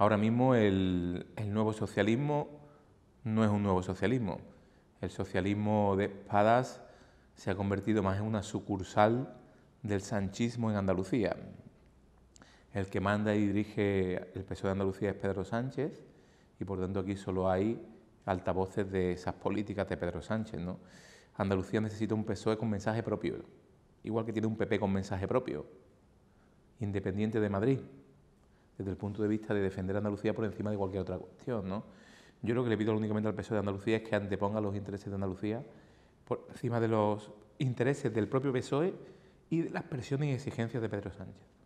Ahora mismo el, nuevo socialismo no es un nuevo socialismo. El socialismo de espadas se ha convertido más en una sucursal del sanchismo en Andalucía. El que manda y dirige el PSOE de Andalucía es Pedro Sánchez y por tanto aquí solo hay altavoces de esas políticas de Pedro Sánchez. Andalucía necesita un PSOE con mensaje propio, igual que tiene un PP con mensaje propio, independiente de Madrid desde el punto de vista de defender a Andalucía por encima de cualquier otra cuestión. ¿no? Yo lo que le pido únicamente al PSOE de Andalucía es que anteponga los intereses de Andalucía por encima de los intereses del propio PSOE y de las presiones y exigencias de Pedro Sánchez.